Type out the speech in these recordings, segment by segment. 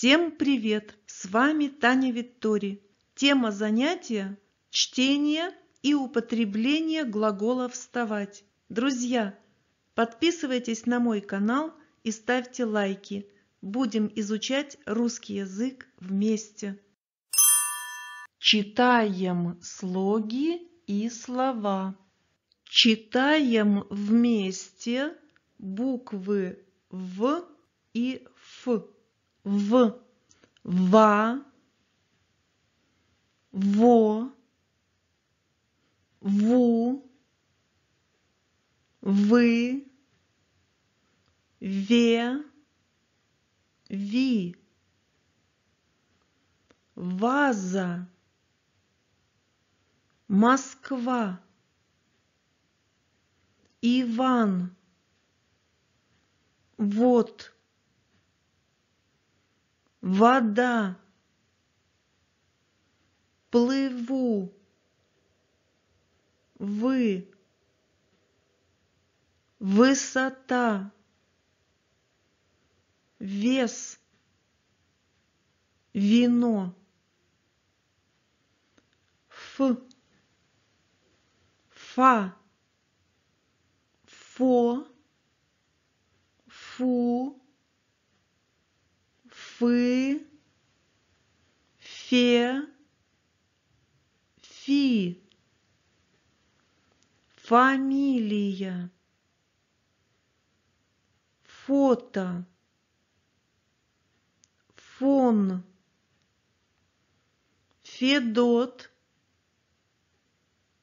Всем привет! С вами Таня Виттори. Тема занятия – чтение и употребление глагола «вставать». Друзья, подписывайтесь на мой канал и ставьте лайки. Будем изучать русский язык вместе. Читаем слоги и слова. Читаем вместе буквы «в» и «ф» в, ва, во, ву, вы, ве, ви, ваза, Москва, Иван, вот, вода. Плыву, вы, высота, вес, вино, ф, фа, фо, фу, фы, фе, фи. Фамилия. Фото. Фон. Федот.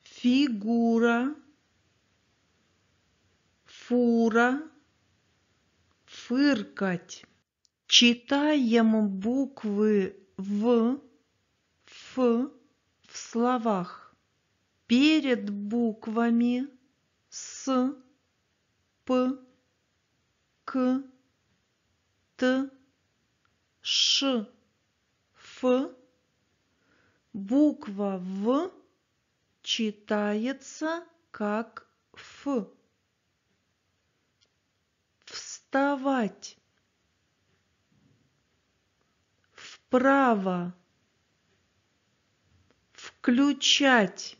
Фигура. Фура. Фыркать. Читаем буквы «в», «ф» в словах. Перед буквами «с», «п», «к», «т», «ш», «ф». Буква «в» читается как «ф». Вставать. право включать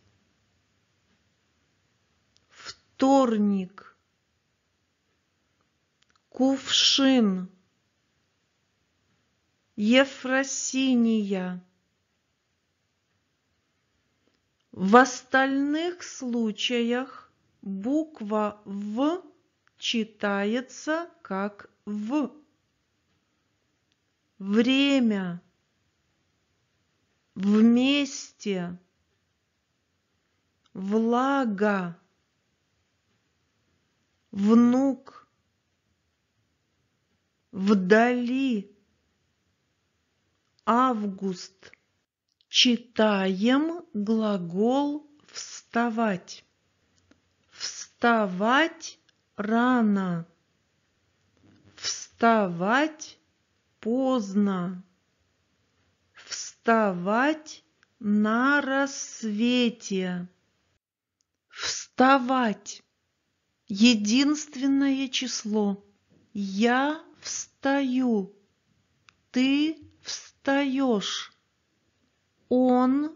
вторник кувшин Ефросиния. В остальных случаях буква «в» читается как «в» время, вместе, влага, внук, вдали, август. Читаем глагол «вставать». Вставать рано. Вставать поздно. Вставать на рассвете. Вставать. Единственное число. Я встаю. Ты встаешь. Он,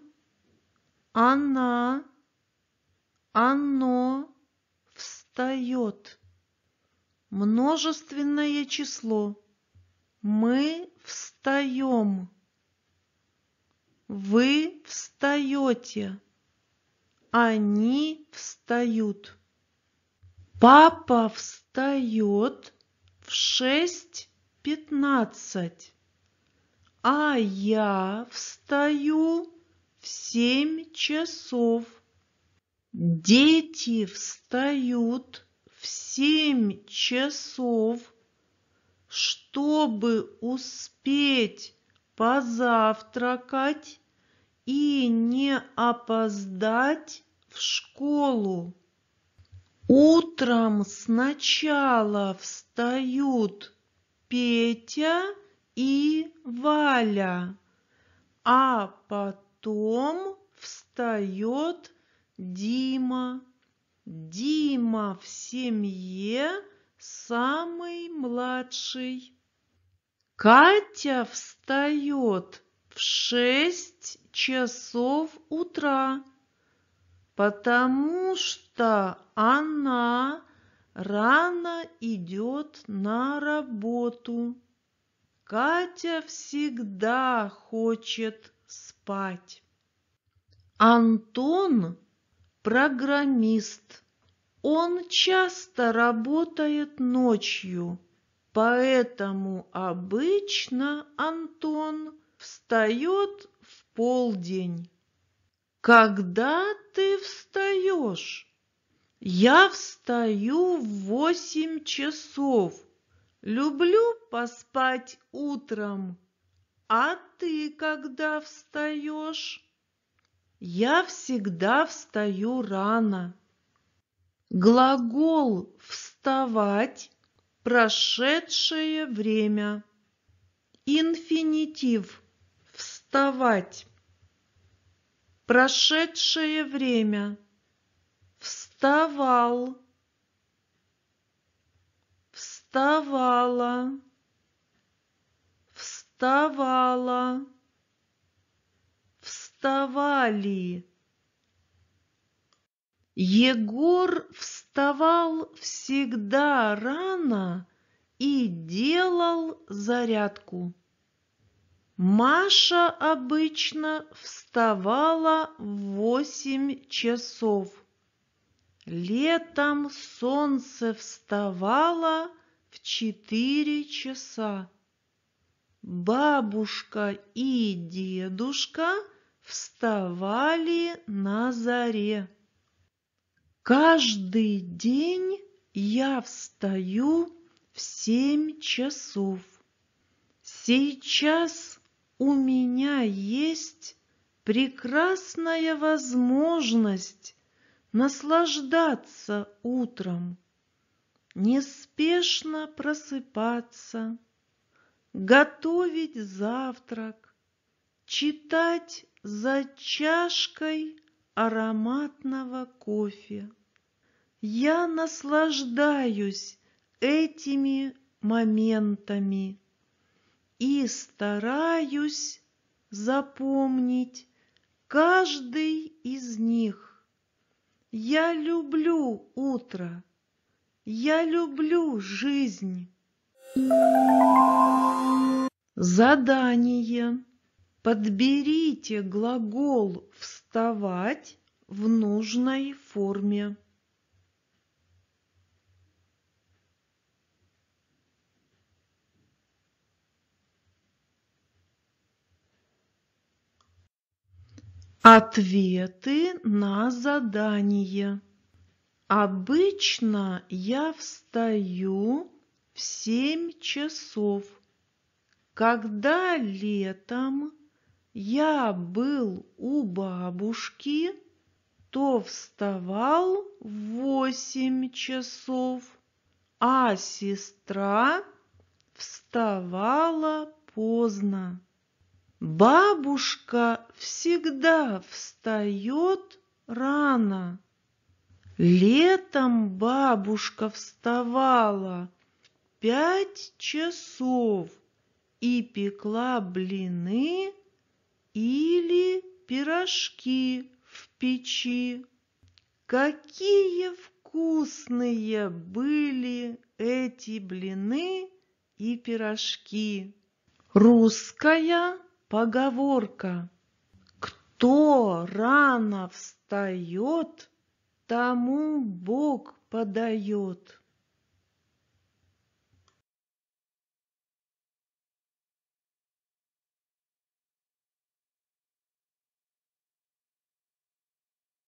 она, оно встает. Множественное число. Мы встаем. Вы встаете. Они встают. Папа встает в шесть пятнадцать, а я встаю в семь часов. Дети встают в семь часов, что чтобы успеть позавтракать и не опоздать в школу. Утром сначала встают Петя и Валя, а потом встает Дима. Дима в семье самый младший. Катя встает в шесть часов утра, потому что она рано идет на работу. Катя всегда хочет спать. Антон – программист. Он часто работает ночью. Поэтому обычно Антон встает в полдень. Когда ты встаешь? Я встаю в восемь часов. Люблю поспать утром. А ты когда встаешь? Я всегда встаю рано. Глагол «вставать» Прошедшее время. Инфинитив. Вставать. Прошедшее время. Вставал. Вставала. Вставала. Вставали. Егор вставал всегда рано и делал зарядку. Маша обычно вставала в восемь часов. Летом солнце вставало в четыре часа. Бабушка и дедушка вставали на заре. Каждый день я встаю в семь часов. Сейчас у меня есть прекрасная возможность наслаждаться утром, неспешно просыпаться, готовить завтрак, читать за чашкой ароматного кофе. Я наслаждаюсь этими моментами и стараюсь запомнить каждый из них. Я люблю утро, я люблю жизнь. Задание. Подберите глагол в вставать в нужной форме. Ответы на задание. Обычно я встаю в семь часов. Когда летом я был у бабушки, то вставал в восемь часов, а сестра вставала поздно. Бабушка всегда встает рано. Летом бабушка вставала в пять часов и пекла блины или пирожки в печи. Какие вкусные были эти блины и пирожки! Русская поговорка. Кто рано встает, тому Бог подает.